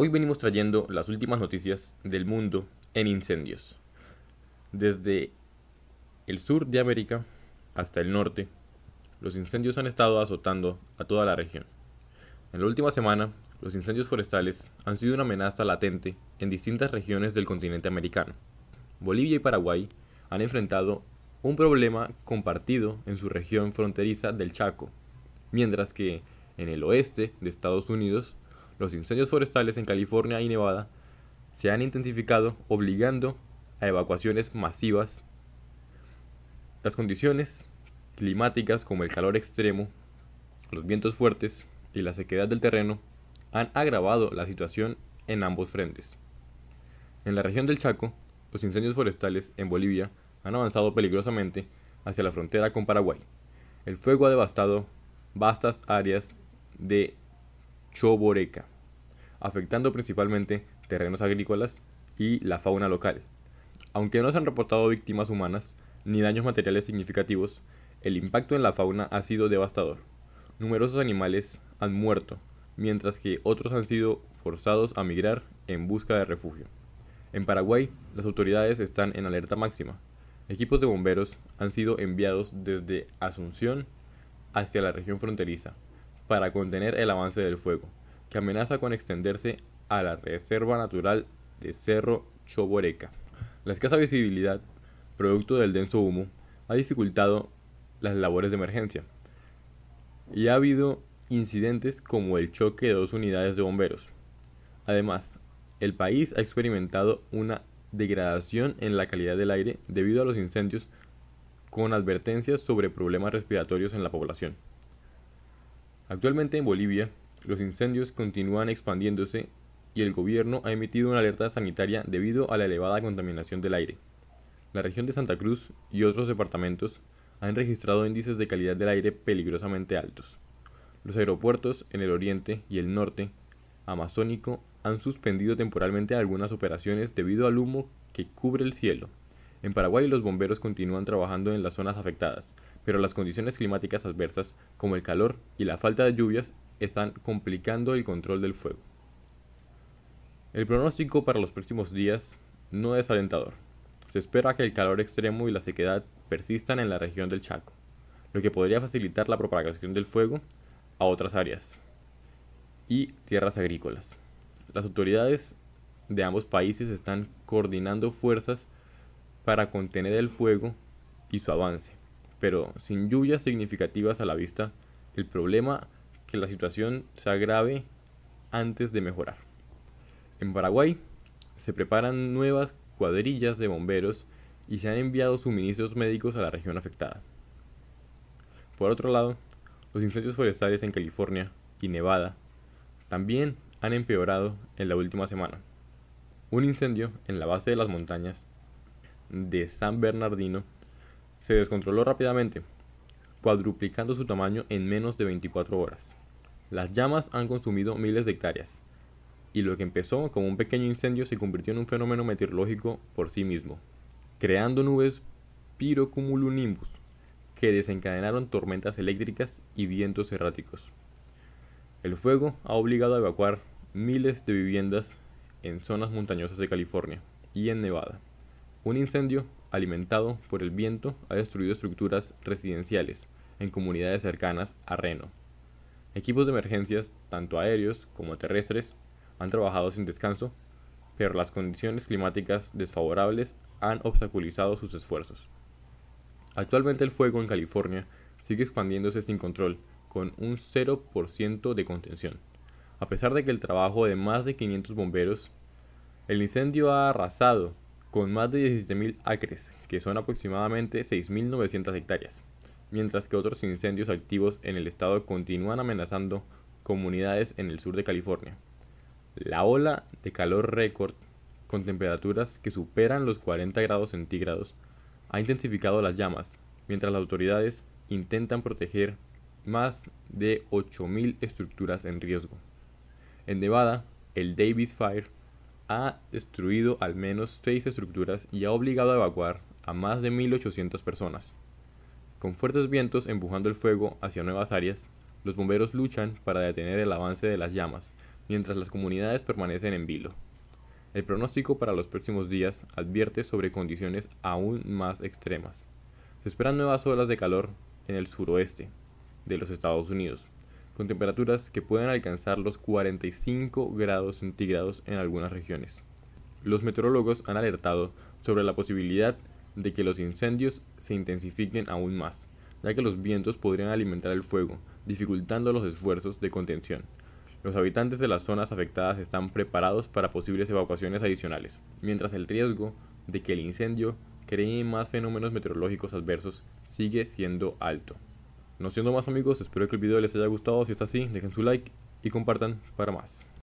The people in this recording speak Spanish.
Hoy venimos trayendo las últimas noticias del mundo en incendios. Desde el sur de América hasta el norte, los incendios han estado azotando a toda la región. En la última semana, los incendios forestales han sido una amenaza latente en distintas regiones del continente americano. Bolivia y Paraguay han enfrentado un problema compartido en su región fronteriza del Chaco, mientras que en el oeste de Estados Unidos los incendios forestales en California y Nevada se han intensificado obligando a evacuaciones masivas. Las condiciones climáticas como el calor extremo, los vientos fuertes y la sequedad del terreno han agravado la situación en ambos frentes. En la región del Chaco, los incendios forestales en Bolivia han avanzado peligrosamente hacia la frontera con Paraguay. El fuego ha devastado vastas áreas de Choboreca, afectando principalmente terrenos agrícolas y la fauna local. Aunque no se han reportado víctimas humanas ni daños materiales significativos, el impacto en la fauna ha sido devastador. Numerosos animales han muerto, mientras que otros han sido forzados a migrar en busca de refugio. En Paraguay, las autoridades están en alerta máxima. Equipos de bomberos han sido enviados desde Asunción hacia la región fronteriza para contener el avance del fuego, que amenaza con extenderse a la Reserva Natural de Cerro Choboreca. La escasa visibilidad, producto del denso humo, ha dificultado las labores de emergencia. Y ha habido incidentes como el choque de dos unidades de bomberos. Además, el país ha experimentado una degradación en la calidad del aire debido a los incendios con advertencias sobre problemas respiratorios en la población. Actualmente en Bolivia, los incendios continúan expandiéndose y el gobierno ha emitido una alerta sanitaria debido a la elevada contaminación del aire. La región de Santa Cruz y otros departamentos han registrado índices de calidad del aire peligrosamente altos. Los aeropuertos en el oriente y el norte amazónico han suspendido temporalmente algunas operaciones debido al humo que cubre el cielo. En Paraguay los bomberos continúan trabajando en las zonas afectadas, pero las condiciones climáticas adversas, como el calor y la falta de lluvias, están complicando el control del fuego. El pronóstico para los próximos días no es alentador. Se espera que el calor extremo y la sequedad persistan en la región del Chaco, lo que podría facilitar la propagación del fuego a otras áreas y tierras agrícolas. Las autoridades de ambos países están coordinando fuerzas para contener el fuego y su avance, pero sin lluvias significativas a la vista, el problema que la situación se agrave antes de mejorar. En Paraguay se preparan nuevas cuadrillas de bomberos y se han enviado suministros médicos a la región afectada. Por otro lado, los incendios forestales en California y Nevada también han empeorado en la última semana. Un incendio en la base de las montañas de San Bernardino, se descontroló rápidamente, cuadruplicando su tamaño en menos de 24 horas. Las llamas han consumido miles de hectáreas, y lo que empezó como un pequeño incendio se convirtió en un fenómeno meteorológico por sí mismo, creando nubes pirocumulonimbus que desencadenaron tormentas eléctricas y vientos erráticos. El fuego ha obligado a evacuar miles de viviendas en zonas montañosas de California y en Nevada. Un incendio, alimentado por el viento, ha destruido estructuras residenciales en comunidades cercanas a Reno. Equipos de emergencias, tanto aéreos como terrestres, han trabajado sin descanso, pero las condiciones climáticas desfavorables han obstaculizado sus esfuerzos. Actualmente el fuego en California sigue expandiéndose sin control, con un 0% de contención. A pesar de que el trabajo de más de 500 bomberos, el incendio ha arrasado con más de 17.000 acres, que son aproximadamente 6.900 hectáreas, mientras que otros incendios activos en el estado continúan amenazando comunidades en el sur de California. La ola de calor récord, con temperaturas que superan los 40 grados centígrados, ha intensificado las llamas, mientras las autoridades intentan proteger más de 8.000 estructuras en riesgo. En Nevada, el Davis Fire ha destruido al menos seis estructuras y ha obligado a evacuar a más de 1.800 personas. Con fuertes vientos empujando el fuego hacia nuevas áreas, los bomberos luchan para detener el avance de las llamas, mientras las comunidades permanecen en vilo. El pronóstico para los próximos días advierte sobre condiciones aún más extremas. Se esperan nuevas olas de calor en el suroeste de los Estados Unidos, con temperaturas que pueden alcanzar los 45 grados centígrados en algunas regiones. Los meteorólogos han alertado sobre la posibilidad de que los incendios se intensifiquen aún más, ya que los vientos podrían alimentar el fuego, dificultando los esfuerzos de contención. Los habitantes de las zonas afectadas están preparados para posibles evacuaciones adicionales, mientras el riesgo de que el incendio cree más fenómenos meteorológicos adversos sigue siendo alto. No siendo más amigos, espero que el video les haya gustado, si es así, dejen su like y compartan para más.